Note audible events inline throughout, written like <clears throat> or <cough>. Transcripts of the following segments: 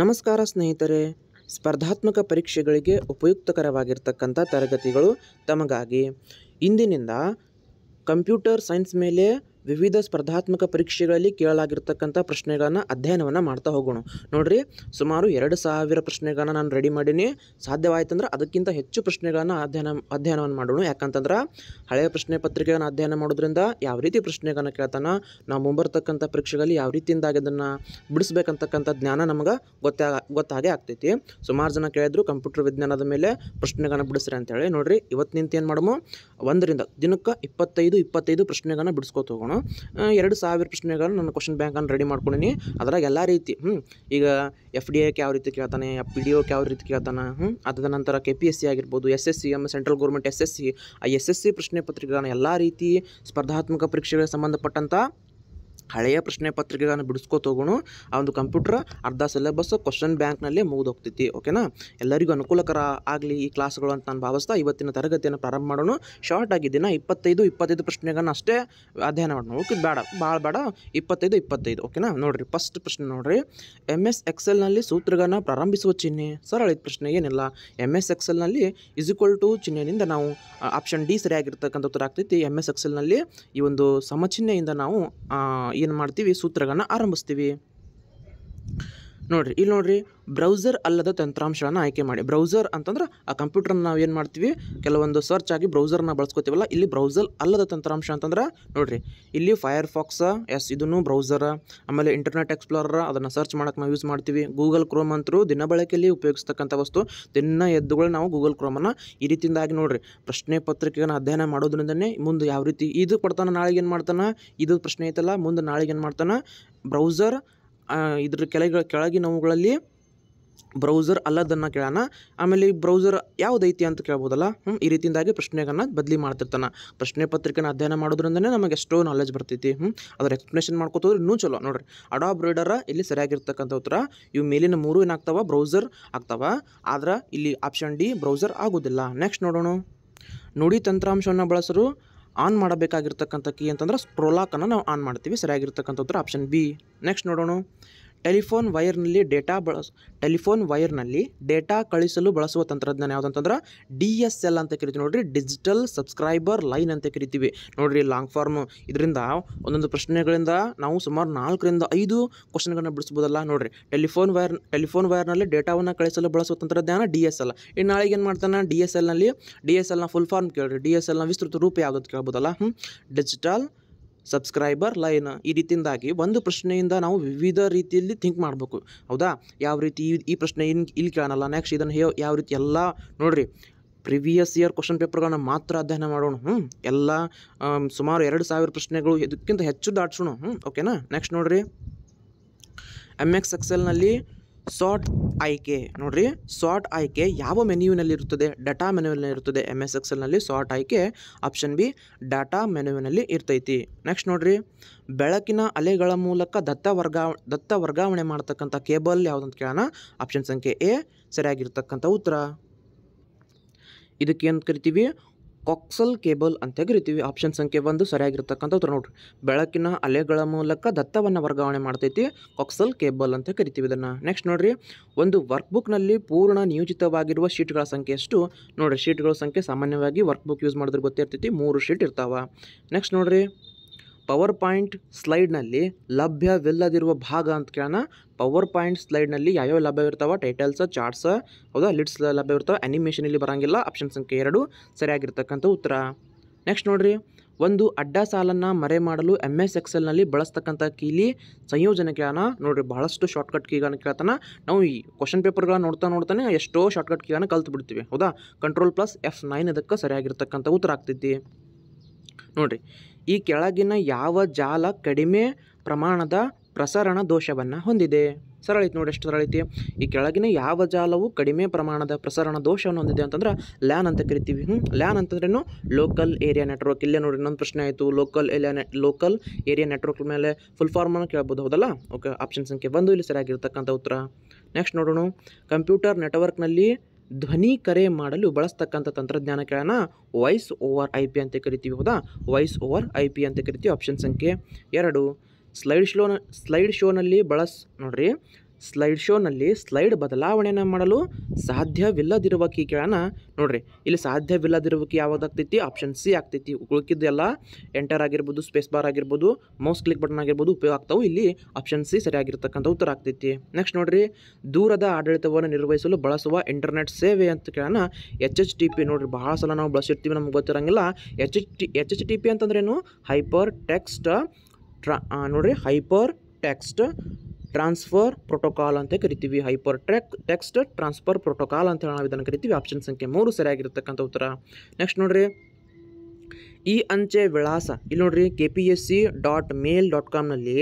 ನಮಸ್ಕಾರ ಸ್ನೇಹಿತರೆ ಸ್ಪರ್ಧಾತ್ಮಕ ಪರೀಕ್ಷೆಗಳಿಗೆ ಉಪಯುಕ್ತಕರವಾಗಿರ್ತಕ್ಕಂಥ ತರಗತಿಗಳು ತಮಗಾಗಿ ಇಂದಿನಿಂದ ಕಂಪ್ಯೂಟರ್ ಸೈನ್ಸ್ ಮೇಲೆ ವಿವಿಧ ಸ್ಪರ್ಧಾತ್ಮಕ ಪರೀಕ್ಷೆಗಳಲ್ಲಿ ಕೇಳಲಾಗಿರ್ತಕ್ಕಂಥ ಪ್ರಶ್ನೆಗಳನ್ನು ಅಧ್ಯಯನವನ್ನು ಮಾಡ್ತಾ ಹೋಗೋಣ ನೋಡಿರಿ ಸುಮಾರು ಎರಡು ಸಾವಿರ ಪ್ರಶ್ನೆಗಳನ್ನು ನಾನು ರೆಡಿ ಮಾಡೀನಿ ಸಾಧ್ಯವಾಯ್ತಂದ್ರೆ ಅದಕ್ಕಿಂತ ಹೆಚ್ಚು ಪ್ರಶ್ನೆಗಳನ್ನು ಅಧ್ಯಯನ ಅಧ್ಯಯನವನ್ನು ಮಾಡೋಣ ಯಾಕಂತಂದ್ರೆ ಹಳೆಯ ಪ್ರಶ್ನೆ ಪತ್ರಿಕೆಗಳನ್ನು ಅಧ್ಯಯನ ಮಾಡೋದ್ರಿಂದ ಯಾವ ರೀತಿ ಪ್ರಶ್ನೆಗಳನ್ನು ಕೇಳ್ತಾನೆ ನಾವು ಮುಂಬರ್ತಕ್ಕಂಥ ಪರೀಕ್ಷೆಗಳಲ್ಲಿ ಯಾವ ರೀತಿಯಿಂದಾಗಿ ಅದನ್ನು ಬಿಡಿಸ್ಬೇಕಂತಕ್ಕಂಥ ಜ್ಞಾನ ನಮಗೆ ಗೊತ್ತಾಗ ಗೊತ್ತಾಗೇ ಆಗ್ತೈತಿ ಸುಮಾರು ಜನ ಕೇಳಿದ್ರು ಕಂಪ್ಯೂಟರ್ ವಿಜ್ಞಾನದ ಮೇಲೆ ಪ್ರಶ್ನೆಗಳನ್ನು ಬಿಡಿಸ್ರಿ ಅಂತೇಳಿ ನೋಡಿರಿ ಇವತ್ತು ನಿಂತು ಏನು ಮಾಡೋಮು ಒಂದರಿಂದ ದಿನಕ್ಕೆ ಇಪ್ಪತ್ತೈದು ಇಪ್ಪತ್ತೈದು ಪ್ರಶ್ನೆಗಳನ್ನು ಬಿಡಿಸ್ಕೊತ ಹೋಗೋಣ ಎರಡು ಸಾವಿರ ಪ್ರಶ್ನೆಗಳನ್ನು ನಾನು ಕ್ವಶನ್ ಬ್ಯಾಂಕನ್ನು ರೆಡಿ ಮಾಡ್ಕೊಂಡಿನಿ ಅದರಾಗ ಎಲ್ಲ ರೀತಿ ಹ್ಞೂ ಈಗ ಎಫ್ ಡಿ ಎಕ್ಕೆ ಯಾವ ರೀತಿ ಕೇಳ್ತಾನೆ ಎಫ್ ಪಿ ಡಿ ಓಕ್ಕೆ ಯಾವ ರೀತಿ ಕೇಳ್ತಾನೆ ಹ್ಞೂ ಅದಾದ ನಂತರ ಕೆ ಪಿ ಎಸ್ ಸಿ ಆಗಿರ್ಬೋದು S S C M central government S S C ಆ ಎಸ್ ಎಸ್ ಸಿ ಪ್ರಶ್ನೆ ಪತ್ರಿಕೆಗಳನ್ನು ಎಲ್ಲ ರೀತಿ ಸ್ಪರ್ಧಾತ್ಮಕ ಪರೀಕ್ಷೆಗಳಿಗೆ ಸಂಬಂಧಪಟ್ಟಂಥ ಹಳೆಯ ಪ್ರಶ್ನೆ ಪತ್ರಿಕೆಗಳನ್ನು ಬಿಡಿಸ್ಕೋತೋಗೋಣ ಆ ಒಂದು ಕಂಪ್ಯೂಟರ್ ಅರ್ಧ ಸಿಲೆಬಸ್ ಕ್ವಶನ್ ಬ್ಯಾಂಕ್ನಲ್ಲಿ ಮುಗಿದೋಗ್ತೈತಿ ಓಕೆನಾ ಎಲ್ಲರಿಗೂ ಅನುಕೂಲಕರ ಆಗಲಿ ಈ ಕ್ಲಾಸ್ಗಳು ಅಂತ ನಾನು ಭಾವಿಸ್ತಾ ಇವತ್ತಿನ ತರಗತಿಯನ್ನು ಪ್ರಾರಂಭ ಮಾಡೋಣ ಶಾರ್ಟ್ ಆಗಿದ್ದಿನ ಇಪ್ಪತ್ತೈದು ಇಪ್ಪತ್ತೈದು ಪ್ರಶ್ನೆಗಳನ್ನು ಅಷ್ಟೇ ಅಧ್ಯಯನ ಮಾಡೋಣ ಓಕೆ ಬೇಡ ಭಾಳ ಬೇಡ ಇಪ್ಪತ್ತೈದು ಇಪ್ಪತ್ತೈದು ಓಕೆನಾ ನೋಡಿರಿ ಫಸ್ಟ್ ಪ್ರಶ್ನೆ ನೋಡಿರಿ ಎಮ್ ಎಸ್ ಎಕ್ಸೆಲ್ನಲ್ಲಿ ಸೂತ್ರಗಳನ್ನು ಪ್ರಾರಂಭಿಸುವ ಚಿಹ್ನೆ ಸರಳ ಪ್ರಶ್ನೆ ಏನಿಲ್ಲ ಎಮ್ ಎಸ್ ಎಕ್ಸೆಲ್ನಲ್ಲಿ ಇಸ್ ಟು ಚಿಹ್ನೆಯಿಂದ ನಾವು ಆಪ್ಷನ್ ಡಿ ಸರಿಯಾಗಿರ್ತಕ್ಕಂಥ ಉತ್ತರ ಆಗ್ತೈತಿ ಎಮ್ ಎಸ್ ಎಕ್ಸೆಲ್ನಲ್ಲಿ ಈ ಒಂದು ಸಮಚಿಹ್ನೆಯಿಂದ ನಾವು ಏನು ಮಾಡ್ತೀವಿ ಸೂತ್ರಗಳನ್ನು ಆರಂಭಿಸ್ತೀವಿ ನೋಡಿರಿ ಇಲ್ಲಿ ನೋಡಿರಿ ಬ್ರೌಸರ್ ಅಲ್ಲದ ತಂತ್ರಾಂಶಗಳನ್ನು ಆಯ್ಕೆ ಮಾಡಿ ಬ್ರೌಸರ್ ಅಂತಂದ್ರೆ ಆ ಕಂಪ್ಯೂಟರ್ನ ನಾವು ಏನು ಮಾಡ್ತೀವಿ ಕೆಲವೊಂದು ಸರ್ಚ್ ಆಗಿ ಬ್ರೌಸರ್ನ ಬಳಸ್ಕೋತೀವಲ್ಲ ಇಲ್ಲಿ ಬ್ರೌಸರ್ ಅಲ್ಲದ ತಂತ್ರಾಂಶ ಅಂತಂದ್ರೆ ನೋಡಿರಿ ಇಲ್ಲಿ ಫೈರ್ ಫಾಕ್ಸ ಎಸ್ ಇದನ್ನು ಬ್ರೌಸರ್ ಆಮೇಲೆ ಇಂಟರ್ನೆಟ್ ಎಕ್ಸ್ಪ್ಲೋರರ್ ಅದನ್ನು ಸರ್ಚ್ ಮಾಡೋಕ್ಕೆ ನಾವು ಯೂಸ್ ಮಾಡ್ತೀವಿ ಗೂಗಲ್ ಕ್ರೋಮ್ ಅಂತರೂ ದಿನ ಬಳಕೆಯಲ್ಲಿ ಉಪಯೋಗಿಸ್ತಕ್ಕಂಥ ವಸ್ತು ದಿನ ಎದ್ದುಗಳು ನಾವು ಗೂಗಲ್ ಕ್ರೋಮನ್ನು ಈ ರೀತಿಯಿಂದಾಗಿ ನೋಡಿರಿ ಪ್ರಶ್ನೆ ಪತ್ರಿಕೆಯನ್ನು ಅಧ್ಯಯನ ಮಾಡೋದ್ರಿಂದನೇ ಮುಂದೆ ಯಾವ ರೀತಿ ಇದು ಕೊಡ್ತಾನೆ ನಾಳೆಗೆ ಏನು ಮಾಡ್ತಾನೆ ಇದು ಪ್ರಶ್ನೆ ಐತಲ್ಲ ಮುಂದೆ ನಾಳೆಗೆ ಏನು ಮಾಡ್ತಾನೆ ಬ್ರೌಸರ್ ಇದ್ರ ಕೆಳಗ ಕೆಳಗಿನವುಗಳಲ್ಲಿ ಬ್ರೌಸರ್ ಅಲ್ಲದನ್ನು ಕೇಳೋಣ ಆಮೇಲೆ ಈ ಬ್ರೌಸರ್ ಯಾವುದೈತಿ ಅಂತ ಕೇಳ್ಬೋದಲ್ಲ ಹ್ಞೂ ಈ ರೀತಿಯಿಂದಾಗಿ ಪ್ರಶ್ನೆಗಳನ್ನ ಬದಲಿ ಮಾಡ್ತಿರ್ತಾನೆ ಪ್ರಶ್ನೆ ಪತ್ರಿಕೆನ ಅಧ್ಯಯನ ಮಾಡೋದ್ರಿಂದನೇ ನಮಗೆ ಎಷ್ಟೋ ನಾಲೆಜ್ ಬರ್ತೈತಿ ಹ್ಞೂ ಅದ್ರ ಎಕ್ಸ್ಪ್ಲೇಷನ್ ಮಾಡ್ಕೋತೋದ್ರೆ ಇನ್ನೂ ಚಲೋ ನೋಡ್ರಿ ಅಡಾಬ್ ರೀಡರ ಇಲ್ಲಿ ಸರಿಯಾಗಿರ್ತಕ್ಕಂಥ ಉತ್ತರ ಇವು ಮೇಲಿನ ಮೂರು ಏನಾಗ್ತಾವ ಬ್ರೌಸರ್ ಆಗ್ತಾವ ಆದ್ರೆ ಇಲ್ಲಿ ಆಪ್ಷನ್ ಡಿ ಬ್ರೌಸರ್ ಆಗೋದಿಲ್ಲ ನೆಕ್ಸ್ಟ್ ನೋಡೋಣ ನುಡಿ ತಂತ್ರಾಂಶವನ್ನು ಬಳಸರು ಆನ್ ಮಾಡಬೇಕಾಗಿರ್ತಕ್ಕಂಥ ಕೀ ಅಂತಂದ್ರೆ ಸ್ಕ್ರೋಲಾಕನ್ನು ನಾವು ಆನ್ ಮಾಡ್ತೀವಿ ಸರಿಯಾಗಿರ್ತಕ್ಕಂಥ ಆಪ್ಷನ್ ಬಿ ನೆಕ್ಸ್ಟ್ ನೋಡೋಣ ಟೆಲಿಫೋನ್ ವೈರ್ನಲ್ಲಿ ಡೇಟಾ ಬಳಸ ಟೆಲಿಫೋನ್ ವೈರ್ನಲ್ಲಿ ಡೇಟಾ ಕಳಿಸಲು ಬಳಸುವ ತಂತ್ರಜ್ಞಾನ ಯಾವುದಂತಂದ್ರೆ ಡಿ ಎಸ್ ಎಲ್ ಅಂತ ಕರಿತೀವಿ ನೋಡಿರಿ ಡಿಜಿಟಲ್ ಸಬ್ಸ್ಕ್ರೈಬರ್ ಲೈನ್ ಅಂತ ಕರಿತೀವಿ ನೋಡಿರಿ ಲಾಂಗ್ ಫಾರ್ಮ್ ಇದರಿಂದ ಒಂದೊಂದು ಪ್ರಶ್ನೆಗಳಿಂದ ನಾವು ಸುಮಾರು ನಾಲ್ಕರಿಂದ ಐದು ಕ್ವಶನ್ಗಳನ್ನ ಬಿಡಿಸ್ಬೋದಲ್ಲ ನೋಡಿರಿ ಟೆಲಿಫೋನ್ ವೈರ್ ಟೆಲಿಫೋನ್ ವೈರ್ನಲ್ಲಿ ಡೇಟಾವನ್ನು ಕಳಿಸಲು ಬಳಸುವ ತಂತ್ರಜ್ಞಾನ ಡಿ ಎಸ್ ಎಲ್ ಇನ್ನು ನಾಳೆಗೆ ಏನು ಮಾಡ್ತಾನೆ ಡಿ ಎಸ್ ಎಲ್ನಲ್ಲಿ ಡಿ ಎಸ್ ಎಲ್ನ ಫುಲ್ ಫಾರ್ಮ್ ಕೇಳಿರಿ ಡಿ ಎಸ್ ಎಲ್ನ ವಿಸ್ತೃತ ರೂಪ ಯಾವುದಂತ ಕೇಳ್ಬೋದಲ್ಲ ಹ್ಞೂ ಡಿಜಿಟಲ್ ಸಬ್ಸ್ಕ್ರೈಬರ್ ಲೈನ್ ಈ ರೀತಿಯಿಂದಾಗಿ ಒಂದು ಪ್ರಶ್ನೆಯಿಂದ ನಾವು ವಿವಿಧ ರೀತಿಯಲ್ಲಿ ಥಿಂಕ್ ಮಾಡಬೇಕು ಹೌದಾ ಯಾವ ರೀತಿ ಈ ಪ್ರಶ್ನೆ ಇನ್ ಇಲ್ಲಿ ಕೇಳೋಣಲ್ಲ ನೆಕ್ಸ್ಟ್ ಇದನ್ನು ಹೇ ಯಾವ ರೀತಿ ಎಲ್ಲ ನೋಡಿರಿ ಪ್ರಿವಿಯಸ್ ಇಯರ್ ಕ್ವಶನ್ ಪೇಪರ್ಗಳನ್ನ ಮಾತ್ರ ಅಧ್ಯಯನ ಮಾಡೋಣ ಹ್ಞೂ ಎಲ್ಲ ಸುಮಾರು ಎರಡು ಸಾವಿರ ಪ್ರಶ್ನೆಗಳು ಇದಕ್ಕಿಂತ ಹೆಚ್ಚು ದಾಟ್ಸೋಣ ಹ್ಞೂ ಓಕೆನಾ ನೆಕ್ಸ್ಟ್ ನೋಡಿರಿ ಎಮ್ ಎಕ್ಸ್ ಎಕ್ಸೆಲ್ನಲ್ಲಿ ಸಾರ್ಟ್ ಆಯ್ಕೆ ನೋಡ್ರಿ ಸಾರ್ಟ್ ಆಯ್ಕೆ ಯಾವ ಇರುತ್ತದೆ ಡಾಟಾ ಇರುತ್ತದೆ ಎಮ್ ಎಸ್ ಎಕ್ಸೆಲ್ನಲ್ಲಿ ಸಾರ್ಟ್ ಆಯ್ಕೆ ಆಪ್ಷನ್ ಬಿ ಡಾಟಾ ಮೆನ್ಯುವಿನಲ್ಲಿ ಇರ್ತೈತಿ ನೆಕ್ಸ್ಟ್ ನೋಡ್ರಿ ಬೆಳಕಿನ ಅಲೆಗಳ ಮೂಲಕ ದತ್ತ ವರ್ಗಾವ ದತ್ತ ವರ್ಗಾವಣೆ ಮಾಡತಕ್ಕಂಥ ಕೇಬಲ್ ಯಾವುದಂತ ಕೇಳೋಣ ಆಪ್ಷನ್ ಸಂಖ್ಯೆ ಎ ಸರಿಯಾಗಿರ್ತಕ್ಕಂಥ ಉತ್ತರ ಇದಕ್ಕೆ ಏನು ಕರಿತೀವಿ ಕಾಕ್ಸಲ್ ಕೇಬಲ್ ಅಂತ ಕರಿತೀವಿ ಆಪ್ಷನ್ ಸಂಖ್ಯೆ ಒಂದು ಸರಿಯಾಗಿರ್ತಕ್ಕಂಥ ಉತ್ತರ ನೋಡ್ರಿ ಬೆಳಕಿನ ಅಲೆಗಳ ಮೂಲಕ ದತ್ತವನ್ನು ವರ್ಗಾವಣೆ ಮಾಡ್ತೈತಿ ಕಾಕ್ಸಲ್ ಕೇಬಲ್ ಅಂತ ಕರಿತೀವಿ ಇದನ್ನು ನೆಕ್ಸ್ಟ್ ನೋಡ್ರಿ ಒಂದು ವರ್ಕ್ಬುಕ್ನಲ್ಲಿ ಪೂರ್ಣ ನಿಯೋಜಿತವಾಗಿರುವ ಶೀಟ್ಗಳ ಸಂಖ್ಯೆ ಎಷ್ಟು ನೋಡ್ರಿ ಶೀಟ್ಗಳ ಸಂಖ್ಯೆ ಸಾಮಾನ್ಯವಾಗಿ ವರ್ಕ್ಬುಕ್ ಯೂಸ್ ಮಾಡಿದ್ರೆ ಗೊತ್ತಿರ್ತೈತಿ ಮೂರು ಶೀಟ್ ಇರ್ತಾವೆ ನೆಕ್ಸ್ಟ್ ನೋಡ್ರಿ ಪವರ್ ಪಾಯಿಂಟ್ ಸ್ಲೈಡ್ನಲ್ಲಿ ಲಭ್ಯವಿಲ್ಲದಿರುವ ಭಾಗ ಅಂತ ಕೇಳೋಣ ಪವರ್ ಪಾಯಿಂಟ್ ಸ್ಲೈಡ್ನಲ್ಲಿ ಯಾವ್ಯಾವ ಲಭ್ಯವಿರ್ತಾವೆ ಟೈಟಲ್ಸ್ ಚಾರ್ಟ್ಸ್ ಹೌದಾ ಲಿಡ್ಸ್ ಲಭ್ಯವಿರ್ತಾವೆ ಅನಿಮೇಷನ್ ಇಲ್ಲಿ ಬರೋಂಗಿಲ್ಲ ಆಪ್ಷನ್ ಸಂಖ್ಯೆ ಎರಡು ಸರಿಯಾಗಿರ್ತಕ್ಕಂಥ ಉತ್ತರ ನೆಕ್ಸ್ಟ್ ನೋಡಿರಿ ಒಂದು ಅಡ್ಡ ಸಾಲನ್ನು ಮರೆ ಮಾಡಲು ಎಮ್ ಎಸ್ ಎಕ್ಸೆಲ್ನಲ್ಲಿ ಬಳಸ್ತಕ್ಕಂಥ ಕೀಲಿ ಸಂಯೋಜನೆ ಕೇಳೋಣ ನೋಡಿರಿ ಬಹಳಷ್ಟು ಶಾರ್ಟ್ಕಟ್ ಕೀಗಳನ್ನು ಕೇಳ್ತಾನೆ ನಾವು ಈ ಕ್ವಶನ್ ಪೇಪರ್ಗಳನ್ನ ನೋಡ್ತಾ ನೋಡ್ತಾನೆ ಎಷ್ಟೋ ಶಾರ್ಟ್ಕಟ್ ಕೀಗಳನ್ನು ಕಲ್ತು ಬಿಡ್ತೀವಿ ಹೌದಾ ಕಂಟ್ರೋಲ್ ಪ್ಲಸ್ ಎಫ್ ನೈನ್ ಇದಕ್ಕೆ ಸರಿಯಾಗಿರ್ತಕ್ಕಂಥ ಉತ್ತರ ಆಗ್ತೈತಿ ನೋಡಿರಿ ಈ ಕೆಳಗಿನ ಯಾವ ಜಾಲ ಕಡಿಮೆ ಪ್ರಮಾಣದ ಪ್ರಸರಣ ದೋಷವನ್ನು ಹೊಂದಿದೆ ಸರಳ ನೋಡಿ ಎಷ್ಟು ಸರಳ ಐತಿ ಈ ಕೆಳಗಿನ ಯಾವ ಜಾಲವು ಕಡಿಮೆ ಪ್ರಮಾಣದ ಪ್ರಸರಣ ದೋಷವನ್ನು ಹೊಂದಿದೆ ಅಂತಂದ್ರೆ ಲ್ಯಾನ್ ಅಂತ ಕರಿತೀವಿ ಹ್ಞೂ ಲ್ಯಾನ್ ಅಂತಂದ್ರೇನು ಲೋಕಲ್ ಏರಿಯಾ ನೆಟ್ವರ್ಕ್ ಇಲ್ಲೇ ನೋಡಿ ಇನ್ನೊಂದು ಪ್ರಶ್ನೆ ಆಯಿತು local area net local area network ಮೇಲೆ ಫುಲ್ ಫಾರ್ಮನ್ನು ಕೇಳ್ಬೋದು ಹೌದಲ್ಲ ಓಕೆ ಆಪ್ಷನ್ ಸಂಖ್ಯೆ ಬಂದು ಇಲ್ಲಿ ಸರಿಯಾಗಿರ್ತಕ್ಕಂಥ ಉತ್ತರ ನೆಕ್ಸ್ಟ್ ನೋಡೋಣ ಕಂಪ್ಯೂಟರ್ ನೆಟ್ವರ್ಕ್ನಲ್ಲಿ ಧ್ವನಿ ಕರೆ ಮಾಡಲು ಬಳಸ್ತಕ್ಕಂಥ ತಂತ್ರಜ್ಞಾನಗಳನ್ನು ವಾಯ್ಸ್ ಓವರ್ ಐ ಪಿ ಅಂತ ಕರಿತೀವಿ ಹೌದಾ ವಾಯ್ಸ್ ಓವರ್ ಐ ಪಿ ಅಂತ ಕರಿತೀವಿ ಆಪ್ಷನ್ ಸಂಖ್ಯೆ ಎರಡು ಸ್ಲೈಡ್ ಶೋನ ಸ್ಲೈಡ್ ಶೋನಲ್ಲಿ ಬಳಸ್ ನೋಡ್ರಿ ಸ್ಲೈಡ್ ಶೋನಲ್ಲಿ ಸ್ಲೈಡ್ ಬದಲಾವಣೆಯನ್ನು ಮಾಡಲು ಸಾಧ್ಯವಿಲ್ಲದಿರುವ ಕೀಗಳನ್ನು ನೋಡಿರಿ ಇಲ್ಲಿ ಸಾಧ್ಯವಿಲ್ಲದಿರುವ ಕೀ ಯಾವುದಾಗ್ತೈತಿ ಆಪ್ಷನ್ ಸಿ ಆಗ್ತೈತಿ ಉಳ್ಕಿದ್ದೆಲ್ಲ ಎಂಟರ್ ಆಗಿರ್ಬೋದು ಸ್ಪೇಸ್ ಬಾರ್ ಆಗಿರ್ಬೋದು ಮೌಸ್ ಕ್ಲಿಕ್ ಬಟನ್ ಆಗಿರ್ಬೋದು ಉಪಯೋಗ ಆಗ್ತಾವೆ ಇಲ್ಲಿ ಆಪ್ಷನ್ ಸಿ ಸರಿಯಾಗಿರ್ತಕ್ಕಂಥ ಉತ್ತರ ಆಗ್ತೈತಿ ನೆಕ್ಸ್ಟ್ ನೋಡಿರಿ ದೂರದ ಆಡಳಿತವನ್ನು ನಿರ್ವಹಿಸಲು ಬಳಸುವ ಇಂಟರ್ನೆಟ್ ಸೇವೆ ಅಂತ ಕೇಳೋಣ ಎಚ್ ಎಚ್ ಟಿ ಪಿ ನೋಡಿರಿ ಬಹಳ ಸಲ ನಾವು ಬಳಸಿರ್ತೀವಿ ನಮ್ಗೆ ಗೊತ್ತಿರಂಗಿಲ್ಲ H H T H H T P ಅಂತಂದ್ರೇನು ಹೈಪರ್ ಟೆಕ್ಸ್ಟ್ ಟ್ರಾ ನೋಡಿರಿ ಹೈಪರ್ ಟೆಕ್ಸ್ಟ್ ಟ್ರಾನ್ಸ್ಫರ್ ಪ್ರೋಟೋಕಾಲ್ ಅಂತ ಕರಿತೀವಿ ಹೈಪರ್ ಟ್ರೆಕ್ ಟೆಕ್ಸ್ಟ್ ಟ್ರಾನ್ಸ್ಫರ್ ಪ್ರೋಟೋಕಾಲ್ ಅಂತ ಹೇಳಿ ನಾವು ಇದನ್ನು ಕರಿತೀವಿ ಆಪ್ಷನ್ ಸಂಖ್ಯೆ ಮೂರು ಸರಿಯಾಗಿರ್ತಕ್ಕಂಥ ಉತ್ತರ ನೆಕ್ಸ್ಟ್ ನೋಡ್ರಿ ಈ ಅಂಚೆ ವಿಳಾಸ ಇಲ್ಲಿ ನೋಡ್ರಿ K P S C dot mail dot ಕಾಮ್ನಲ್ಲಿ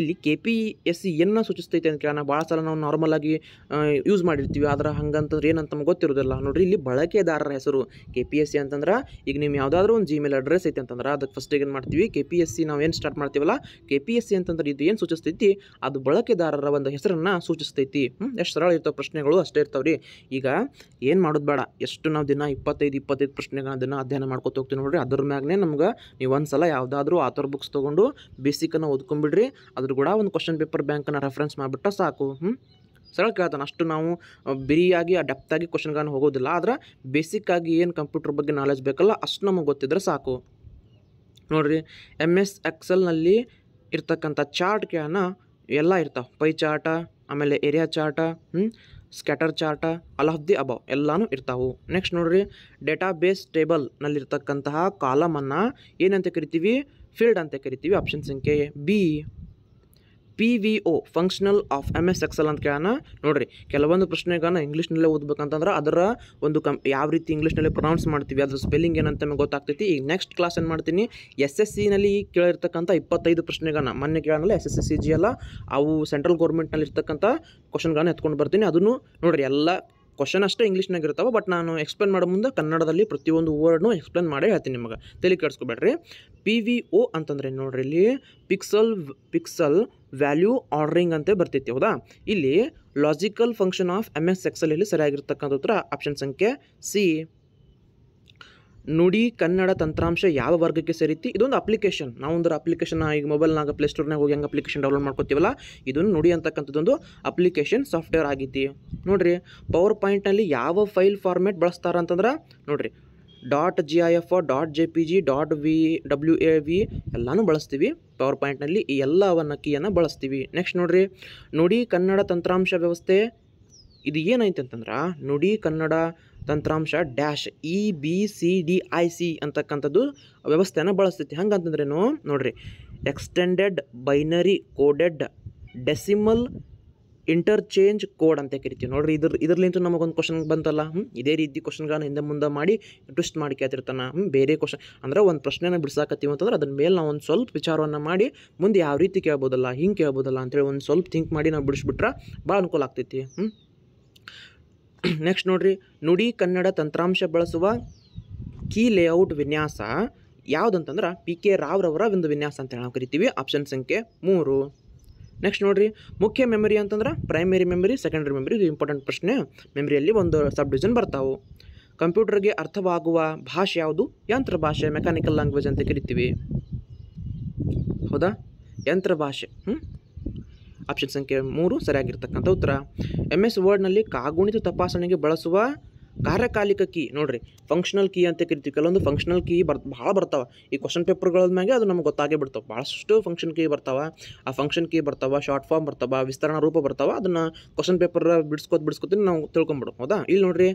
ಇಲ್ಲಿ ಕೆ ಪಿ ಎಸ್ ಸಿ ಏನ ಸೂಚಿಸ್ತೈತೆ ಅಂತ ಕೇಳೋಣ ಭಾಳ ಸಲ ನಾವು ನಾರ್ಮಲಾಗಿ ಯೂಸ್ ಮಾಡಿರ್ತೀವಿ ಆದ್ರೆ ಹಂಗಂತಂದ್ರೆ ಏನಂತ ನಮ್ಗೆ ಗೊತ್ತಿರೋದಿಲ್ಲ ನೋಡಿರಿ ಇಲ್ಲಿ ಬಳಕೆದಾರರ ಹೆಸರು ಕೆ ಪಿ ಎಸ್ ಸಿ ಅಂತಂದ್ರೆ ಈಗ ನೀವು ಯಾವುದಾದ್ರೂ ಒಂದು ಜಿಮೇಲ್ ಅಡ್ರೆಸ್ ಐತೆ ಅಂತಂದ್ರೆ ಅದಕ್ಕೆ ಫಸ್ಟಿಗೆ ಏನು ಮಾಡ್ತೀವಿ ಕೆ ಪಿ ಎಸ್ ಸಿ ನಾವು ಏನು ಸ್ಟಾರ್ಟ್ ಮಾಡ್ತೀವಲ್ಲ ಕೆ ಪಿ ಎಸ್ ಸಿ ಅಂತಂದ್ರೆ ಇದು ಏನು ಸೂಚಿಸ್ತೈತಿ ಅದು ಬಳಕೆದಾರರ ಒಂದು ಹೆಸರನ್ನು ಸೂಚಿಸ್ತೈತಿ ಎಷ್ಟು ಸರಳ ಇರ್ತಾವೆ ಪ್ರಶ್ನೆಗಳು ಅಷ್ಟೇ ರೀ ಈಗ ಏನು ಮಾಡೋದು ಬೇಡ ಎಷ್ಟು ನಾವು ದಿನ ಇಪ್ಪತ್ತೈದು ಇಪ್ಪತ್ತೈದು ಪ್ರಶ್ನೆಗಳನ್ನ ದಿನ ಅಧ್ಯಯನ ಮಾಡ್ಕೊತ ಹೋಗ್ತೀವಿ ನೋಡ್ರಿ ಅದ್ರ ಮ್ಯಾಗನೇ ನಮ್ಗೆ ನೀವು ಒಂದು ಸಲ ಯಾವುದಾದ್ರೂ ಆಥರ್ ಬುಕ್ಸ್ ತೊಗೊಂಡು ಬೇಸಿಕನ್ನು ಓದ್ಕೊಂಬಿಡ್ರಿ ಅದ್ರ ಕೂಡ ಒಂದು ಕ್ವಶನ್ ಪೇಪರ್ ಬ್ಯಾಂಕನ್ನು ರೆಫರೆನ್ಸ್ ಮಾಡಿಬಿಟ್ಟು ಸಾಕು ಹ್ಞೂ ಸರಳ ಕೇಳ್ತಾನೆ ಅಷ್ಟು ನಾವು ಬಿರಿಯಾಗಿ ಆ ಡೆಪ್ತಾಗಿ ಕ್ವಶನ್ಗಳನ್ನು ಹೋಗೋದಿಲ್ಲ ಆದರೆ ಬೇಸಿಕ್ಕಾಗಿ ಏನು ಕಂಪ್ಯೂಟರ್ ಬಗ್ಗೆ ನಾಲೆಜ್ ಬೇಕಲ್ಲ ಅಷ್ಟು ನಮಗೆ ಗೊತ್ತಿದ್ರೆ ಸಾಕು ನೋಡಿರಿ ಎಮ್ ಎಸ್ ಎಕ್ಸೆಲ್ನಲ್ಲಿ ಇರ್ತಕ್ಕಂಥ ಕೇಳೋಣ ಎಲ್ಲ ಇರ್ತಾವೆ ಪೈ ಚಾರ್ಟ ಆಮೇಲೆ ಏರಿಯಾ ಚಾರ್ಟ್ ಹ್ಞೂ scatter chart all of the above ಎಲ್ಲಾನು ಇರ್ತಾವೆ ನೆಕ್ಸ್ಟ್ ನೋಡ್ರಿ ಡೇಟಾ ಬೇಸ್ ಟೇಬಲ್ನಲ್ಲಿರ್ತಕ್ಕಂತಹ ಕಾಲಮನ್ನು ಏನಂತ ಕರಿತೀವಿ ಫೀಲ್ಡ್ ಅಂತ ಕರಿತೀವಿ ಆಪ್ಷನ್ ಸಂಖ್ಯೆ B P V O functional of M S Excel ಅಂತ ಕೇಳೋಣ ನೋಡಿರಿ ಕೆಲವೊಂದು ಪ್ರಶ್ನೆಗಳನ್ನ ಇಂಗ್ಲೀಷ್ನಲ್ಲೇ ಓದಬೇಕಂತಂದ್ರೆ ಅದರ ಒಂದು ಕಂ ಯಾವ ರೀತಿ ಇಂಗ್ಲೀಷ್ನಲ್ಲಿ ಪ್ರೊನೌನ್ಸ್ ಮಾಡ್ತೀವಿ ಅದರ ಸ್ಪೆಲ್ಲಿಂಗ್ ಏನಂತ ನಮಗೆ ಗೊತ್ತಾಗ್ತೈತಿ ಈಗ ನೆಕ್ಸ್ಟ್ ಕ್ಲಾಸ್ ಏನು ಮಾಡ್ತೀನಿ ಎಸ್ ಎಸ್ ಸಿನಲ್ಲಿ ಕೇಳಿರ್ತಕ್ಕಂಥ ಇಪ್ಪತ್ತೈದು ಪ್ರಶ್ನೆಗಳನ್ನ ಮೊನ್ನೆ ಕೇಳೋಣ ಎಸ್ ಎಸ್ ಸಿ ಜಿ ಎಲ್ಲ ಅವು ಸೆಂಟ್ರಲ್ ಗೌರ್ಮೆಂಟ್ನಲ್ಲಿ ಇರ್ತಕ್ಕಂಥ ಕ್ವಶನ್ಗಳನ್ನ ಎತ್ಕೊಂಡು ಬರ್ತೀನಿ ಅದನ್ನು ನೋಡಿರಿ ಎಲ್ಲ ಕ್ವಶನ್ ಅಷ್ಟೇ ಇಂಗ್ಲೀಷ್ನಾಗ ಇರ್ತಾವೆ ಬಟ್ ನಾನು ಎಕ್ಸ್ಪ್ಲೇನ್ ಮಾಡೋ ಮುಂದೆ ಕನ್ನಡದಲ್ಲಿ ಪ್ರತಿಯೊಂದು ವರ್ಡ್ನು ಎಕ್ಸ್ಪ್ಲೇನ್ ಮಾಡೇ ಹೇಳ್ತೀನಿ ನಿಮಗೆ ತಲೆ ಕೆಡಿಸ್ಕೊಬೇಡ್ರಿ ಪಿ ವಿ ಓ ಅಂತಂದ್ರೆ ನೋಡ್ರಿ ಇಲ್ಲಿ ಪಿಕ್ಸಲ್ ಪಿಕ್ಸಲ್ ವ್ಯಾಲ್ಯೂ ಆರ್ಡ್ರಿಂಗ್ ಅಂತ ಬರ್ತೈತಿ ಹೌದಾ ಇಲ್ಲಿ logical function of M S Excel ಇಲ್ಲಿ ಸರಿಯಾಗಿರ್ತಕ್ಕಂಥ ಉತ್ತರ ಆಪ್ಷನ್ ಸಂಖ್ಯೆ ಸಿ ನುಡಿ ಕನ್ನಡ ತಂತ್ರಾಂಶ ಯಾವ ವರ್ಗಕ್ಕೆ ಸೇರಿತಿ ಇದೊಂದು ಅಪ್ಲಿಕೇಶನ್ ನಾವೊಂದು ಅಪ್ಲಿಕೇಶನ್ ಈಗ ಮೊಬೈಲ್ನಾಗ ಪ್ಲೇಸ್ಟೋರ್ನಾಗ ಹೋಗಿ ಹೆಂಗೆ ಅಪ್ಲಿಕೇಶನ್ ಡೌನ್ಲೋಡ್ ಮಾಡ್ಕೊತೀವಲ್ಲ ಇದನ್ನು ನುಡಿ ಅಂತಕ್ಕಂಥದ್ದೊಂದು ಅಪ್ಲಿಕೇಶನ್ ಸಾಫ್ಟ್ವೇರ್ ಆಗೈತಿ ನೋಡ್ರಿ ಪವರ್ ಪಾಯಿಂಟ್ನಲ್ಲಿ ಯಾವ ಫೈಲ್ ಫಾರ್ಮೆಟ್ ಬಳಸ್ತಾರ ಅಂತಂದ್ರೆ ನೋಡಿರಿ dot G I F dot J P G dot V W A V ಎಲ್ಲಾನು ಬಳಸ್ತೀವಿ ಪವರ್ ಪಾಯಿಂಟ್ನಲ್ಲಿ ಈ ಎಲ್ಲವನ್ನು ಕೀಯನ್ನು ಬಳಸ್ತೀವಿ ನೆಕ್ಸ್ಟ್ ನೋಡಿರಿ ನುಡಿ ಕನ್ನಡ ತಂತ್ರಾಂಶ ವ್ಯವಸ್ಥೆ ಇದು ಏನೈತೆ ಅಂತಂದ್ರೆ ನುಡಿ ಕನ್ನಡ ತಂತ್ರಾಂಶ dash E B C D I C ಅಂತಕ್ಕಂಥದ್ದು ವ್ಯವಸ್ಥೆನ ಬಳಸ್ತೈತಿ ಹಂಗಂತಂದ್ರೇನು ನೋಡಿರಿ extended binary coded decimal interchange code ಅಂತ ಕರಿತೀವಿ ನೋಡ್ರಿ ಇದ್ರ ಇದರಲ್ಲಿಂತ ನಮಗೊಂದು ಕ್ವಶನ್ ಬಂತಲ್ಲ ಹ್ಞೂ ಇದೇ ರೀತಿ ಕ್ವಶನ್ಗಳನ್ನ ಹಿಂದೆ ಮುಂದೆ ಮಾಡಿ ಟ್ವಿಸ್ಟ್ ಮಾಡಿ ಕೇಳ್ತಿರ್ತಾನ ಹ್ಞೂ ಬೇರೆ ಕ್ವಶನ್ ಅಂದ್ರೆ ಒಂದು ಪ್ರಶ್ನೆಯನ್ನು ಬಿಡ್ಸಾಕತ್ತೀವಿ ಅಂತಂದ್ರೆ ಅದ್ರ ಮೇಲೆ ನಾವು ಒಂದು ಸ್ವಲ್ಪ ವಿಚಾರವನ್ನು ಮಾಡಿ ಮುಂದೆ ಯಾವ ರೀತಿ ಕೇಳ್ಬೋದಲ್ಲ ಹಿಂಗೆ ಕೇಳ್ಬೋದಲ್ಲ ಅಂತೇಳಿ ಒಂದು ಸ್ವಲ್ಪ ಥಿಂಕ್ ಮಾಡಿ ನಾವು ಬಿಡಿಸ್ಬಿಟ್ರೆ ಭಾಳ ಅನುಕೂಲ ಆಗ್ತೈತಿ ಹ್ಞೂ ನೆಕ್ಸ್ಟ್ <clears throat> ನೋಡಿರಿ ನುಡಿ ಕನ್ನಡ ತಂತ್ರಾಂಶ ಬಳಸುವ ಕೀ ಲೇಔಟ್ ವಿನ್ಯಾಸ ಯಾವುದಂತಂದ್ರೆ ಪಿ ಕೆ ರಾವ್ರವರ ಒಂದು ವಿನ್ಯಾಸ ಅಂತ ಹೇಳಿ ನಾವು ಕರಿತೀವಿ ಆಪ್ಷನ್ ಸಂಖ್ಯೆ ಮೂರು ನೆಕ್ಸ್ಟ್ ನೋಡಿರಿ ಮುಖ್ಯ ಮೆಮರಿ ಅಂತಂದ್ರೆ ಪ್ರೈಮರಿ ಮೆಮರಿ ಸೆಕೆಂಡ್ರಿ ಮೆಮರಿ ಇದು ಇಂಪಾರ್ಟೆಂಟ್ ಪ್ರಶ್ನೆ ಮೆಮರಿಯಲ್ಲಿ ಒಂದು ಸಬ್ ಡಿವಿಷನ್ ಬರ್ತಾವೆ ಕಂಪ್ಯೂಟರ್ಗೆ ಅರ್ಥವಾಗುವ ಭಾಷೆ ಯಾವುದು ಯಂತ್ರ ಭಾಷೆ ಮೆಕ್ಯಾನಿಕಲ್ ಲ್ಯಾಂಗ್ವೇಜ್ ಅಂತ ಕರಿತೀವಿ ಹೌದಾ ಯಂತ್ರ ಭಾಷೆ ಹ್ಞೂ ಆಪ್ಷನ್ ಸಂಖ್ಯೆ ಮೂರು ಸರಿಯಾಗಿರ್ತಕ್ಕಂಥ ಉತ್ತರ ಎಮ್ ಎಸ್ ವರ್ಡ್ನಲ್ಲಿ ಕಾಗುಣಿತ ತಪಾಸಣೆಗೆ ಬಳಸುವ ಕಾರ್ಯಕಾಲಿಕ ಕೀ ನೋಡ್ರಿ ಫಂಕ್ಷನಲ್ ಕೀ ಅಂತ ಕರಿತೀವಿ ಕೆಲವೊಂದು ಫಂಕ್ಷನಲ್ ಕೀ ಬರ್ ಭಾಳ ಬರ್ತಾವೆ ಈ ಕ್ವಶನ್ ಪೇಪರ್ಗಳ ಮ್ಯಾಗೆ ಅದು ನಮ್ಗೆ ಗೊತ್ತಾಗೇ ಬಿಡ್ತಾವೆ ಭಾಳಷ್ಟು ಫಂಕ್ಷನ್ ಕೀ ಬರ್ತಾವೆ ಆ ಫಂಕ್ಷನ್ ಕೀ ಬರ್ತಾವೆ ಶಾರ್ಟ್ ಫಾರ್ಮ್ ಬರ್ತಾವೆ ವಿಸ್ತರಣಾ ರೂಪ ಬರ್ತಾವೆ ಅದನ್ನು ಕ್ವಶನ್ ಪೇಪರ್ ಬಿಡಿಸ್ಕೊತ ಬಿಡಿಸ್ಕೊತೀನಿ ನಾವು ತಿಳ್ಕೊಂಬಿಡು ಹೌದಾ ಇಲ್ಲಿ ನೋಡ್ರಿ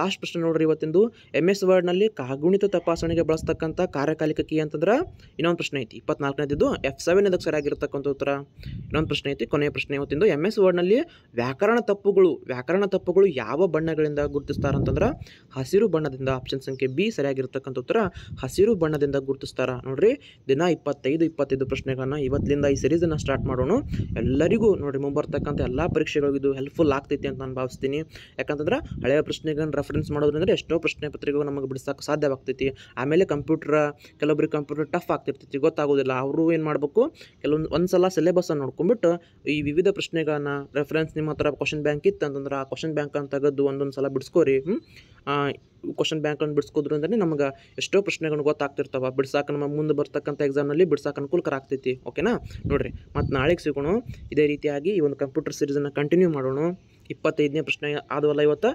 ಲಾಸ್ಟ್ ಪ್ರಶ್ನೆ ನೋಡ್ರಿ ಇವತ್ತಿಂದು ಎಮ್ ಎಸ್ ವರ್ಡ್ನಲ್ಲಿ ಕಾಗುಣಿತ ತಪಾಸಣೆಗೆ ಬಳಸ್ತಕ್ಕಂಥ ಕಾರ್ಯಕಾಲಿಕ ಕೀ ಅಂತಂದ್ರೆ ಇನ್ನೊಂದು ಪ್ರಶ್ನೆ ಐತಿ ಇಪ್ಪತ್ನಾಲ್ಕನೇದಿದ್ದು ಎಫ್ ಸೆವೆನ್ ಅದಕ್ಕೆ ಸರಿಯಾಗಿರ್ತಕ್ಕಂಥ ಉತ್ತರ ಇನ್ನೊಂದು ಪ್ರಶ್ನೆ ಐತಿ ಕೊನೆಯ ಪ್ರಶ್ನೆ ಇವತ್ತಿಂದು ಎಮ್ ಎಸ್ ವರ್ಡ್ನಲ್ಲಿ ವ್ಯಾಕರಣ ತಪ್ಪುಗಳು ವ್ಯಾಕರಣ ತಪ್ಪುಗಳು ಯಾವ ಬಣ್ಣಗಳಿಂದ ಗುರುತಿಸ್ತಾರ ಅಂತಂದ್ರೆ ಹಸಿರು ಬಣ್ಣದಿಂದ ಆಪ್ಷನ್ ಸಂಖ್ಯೆ ಬಿ ಸರಿಯಾಗಿರ್ತಕ್ಕಂಥ ಉತ್ತರ ಹಸಿರು ಬಣ್ಣದಿಂದ ಗುರುತಿಸ್ತಾರ ನೋಡ್ರಿ ದಿನ ಇಪ್ಪತ್ತೈದು ಇಪ್ಪತ್ತೈದು ಪ್ರಶ್ನೆಗಳನ್ನ ಇವತ್ತಿಂದ ಈ ಸೀರೀಸನ್ನು ಸ್ಟಾರ್ಟ್ ಮಾಡೋಣ ಎಲ್ಲರಿಗೂ ನೋಡ್ರಿ ಮುಂಬರ್ತಕ್ಕಂಥ ಎಲ್ಲ ಪರೀಕ್ಷೆಗಳಿಗೂ ಇದು ಹೆಲ್ಪ್ಫುಲ್ ಆಗ್ತೈತಿ ಅಂತ ನಾನು ಭಾವಿಸ್ತೀನಿ ಯಾಕಂತಂದ್ರೆ ಹಳೆಯ ಪ್ರಶ್ನೆಗಳನ್ನ ರೆಫರೆನ್ಸ್ ಮಾಡೋದ್ರಿಂದ ಎಷ್ಟೋ ಪ್ರಶ್ನೆ ಪತ್ರಿಕೆಗಳು ನಮಗೆ ಬಿಡಿಸೋಕೆ ಸಾಧ್ಯವಾಗ್ತೈತಿ ಆಮೇಲೆ ಕಂಪ್ಯೂಟ್ರ್ ಕೆಲವೊಬ್ರಿಗೆ ಕಂಪ್ಯೂಟರ್ ಟಫ್ ಆಗ್ತಿರ್ತೈತಿ ಗೊತ್ತಾಗೋದಿಲ್ಲ ಅವರು ಏನು ಮಾಡಬೇಕು ಕೆಲವೊಂದು ಒಂದು ಸಲ ಸಿಲೆಬಸ್ಸನ್ನು ನೋಡ್ಕೊಂಡ್ಬಿಟ್ಟು ಈ ವಿವಿಧ ಪ್ರಶ್ನೆಗಳನ್ನ ರೆಫರೆನ್ಸ್ ನಿಮ್ಮ ಹತ್ರ ಕ್ವಶನ್ ಬ್ಯಾಂಕ್ ಇತ್ತು ಅಂತಂದ್ರೆ ಆ ಕ್ವಶನ್ ಬ್ಯಾಂಕನ್ನು ತೆಗೆದು ಒಂದೊಂದು ಸಲ ಬಿಡಿಸ್ಕೋರಿ ಕ್ವಶನ್ ಬ್ಯಾಂಕನ್ನು ಬಿಡಿಸ್ಕೋದ್ರು ಅಂದ್ರೆ ನಮಗೆ ಎಷ್ಟೋ ಪ್ರಶ್ನೆಗಳು ಗೊತ್ತಾಗ್ತಿರ್ತಾವ ಬಿಡ್ಸಾಕ ನಮ್ಮ ಮುಂದೆ ಬರ್ತಕ್ಕಂಥ ಎಕ್ಸಾಮ್ನಲ್ಲಿ ಬಿಡ್ಸಾಕ ಅನುಕೂಲಕರ ಆಗ್ತೈತಿ ಓಕೆನಾ ನೋಡಿರಿ ಮತ್ತು ನಾಳೆಗೆ ಸಿಗೋಣ ಇದೇ ರೀತಿಯಾಗಿ ಈ ಒಂದು ಕಂಪ್ಯೂಟರ್ ಸೀರೀಸನ್ನು ಕಂಟಿನ್ಯೂ ಮಾಡೋಣ ಇಪ್ಪತ್ತೈದನೇ ಪ್ರಶ್ನೆ ಆದವಲ್ಲ ಇವತ್ತು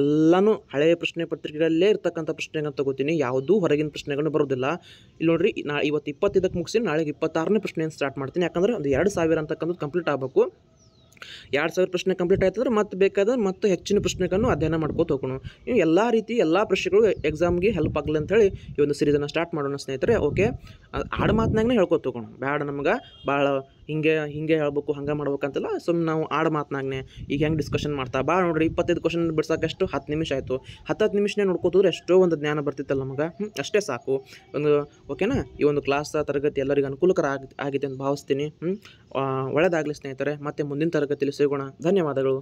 ಎಲ್ಲನೂ ಹಳೆಯ ಪ್ರಶ್ನೆ ಪತ್ರಿಕೆಗಳಲ್ಲೇ ಇರ್ತಕ್ಕಂಥ ಪ್ರಶ್ನೆಗಳನ್ನು ತಗೋತೀನಿ ಯಾವುದೂ ಹೊರಗಿನ ಪ್ರಶ್ನೆಗಳು ಬರೋದಿಲ್ಲ ಇಲ್ಲಿ ನೋಡಿರಿ ನಾ ಇವತ್ತು ಇಪ್ಪತ್ತೈದಕ್ಕೆ ಮುಗಿಸಿ ನಾಳೆಗೆ ಇಪ್ಪತ್ತಾರನೇ ಪ್ರಶ್ನೆಯನ್ನು ಸ್ಟಾರ್ಟ್ ಮಾಡ್ತೀನಿ ಯಾಕಂದ್ರೆ ಒಂದು ಎರಡು ಸಾವಿರ ಅಂತಕ್ಕಂಥದ್ದು ಕಂಪ್ಲೀಟ್ ಆಗಬೇಕು ಎರಡು ಸಾವಿರ ಪ್ರಶ್ನೆ ಕಂಪ್ಲೀಟ್ ಆಯ್ತಂದ್ರೆ ಮತ್ತೆ ಬೇಕಾದ್ರೆ ಮತ್ತೆ ಹೆಚ್ಚಿನ ಪ್ರಶ್ನೆಗಳನ್ನು ಅಧ್ಯಯನ ಮಾಡ್ಕೋತ ಹೋಗೋಣ ನೀವು ಎಲ್ಲ ರೀತಿ ಎಲ್ಲ ಪ್ರಶ್ನೆಗಳು ಎಕ್ಸಾಮ್ಗೆ ಹೆಲ್ಪ್ ಆಗಲಿ ಹೇಳಿ ಈ ಒಂದು ಸೀರೀಸನ್ನು ಸ್ಟಾರ್ಟ್ ಮಾಡೋಣ ಸ್ನೇಹಿತರೆ ಓಕೆ ಆಡು ಮಾತನಾಗೇ ಹೇಳ್ಕೊತ ಹೋಗೋಣ ಬೇಡ ನಮ್ಗೆ ಭಾಳ ಹಿಂಗೆ ಹಿಂಗೆ ಹೇಳ್ಬೇಕು ಹಂಗೆ ಅಂತಲ್ಲ ಸುಮ್ಮನೆ ನಾವು ಆಡು ಮಾತನಾಗ್ನೆ ಈಗ ಹೆಂಗೆ ಡಿಸ್ಕಷನ್ ಮಾಡ್ತಾ ಭಾಳ ನೋಡ್ರಿ ಇಪ್ಪತ್ತೈದು ಕ್ವಶನ್ ಎಷ್ಟು ಹತ್ತು ನಿಮಿಷ ಆಯಿತು ಹತ್ತು ಹತ್ತು ನಿಮಿಷನೇ ನೋಡ್ಕೋತಿದ್ರೆ ಎಷ್ಟೋ ಒಂದು ಜ್ಞಾನ ಬರ್ತಿತ್ತಲ್ಲ ನಮಗೆ ಅಷ್ಟೇ ಸಾಕು ಒಂದು ಓಕೆನಾ ಈ ಒಂದು ಕ್ಲಾಸ್ ತರಗತಿ ಎಲ್ಲರಿಗೂ ಅನುಕೂಲಕರ ಆಗಿ ಆಗಿದೆ ಅಂತ ಭಾವಿಸ್ತೀನಿ ಒಳ್ಳೆಯದಾಗಲಿ ಸ್ನೇಹಿತರೆ ಮತ್ತೆ ಮುಂದಿನ ತರಗತಿಯಲ್ಲಿ ಸಿಗೋಣ ಧನ್ಯವಾದಗಳು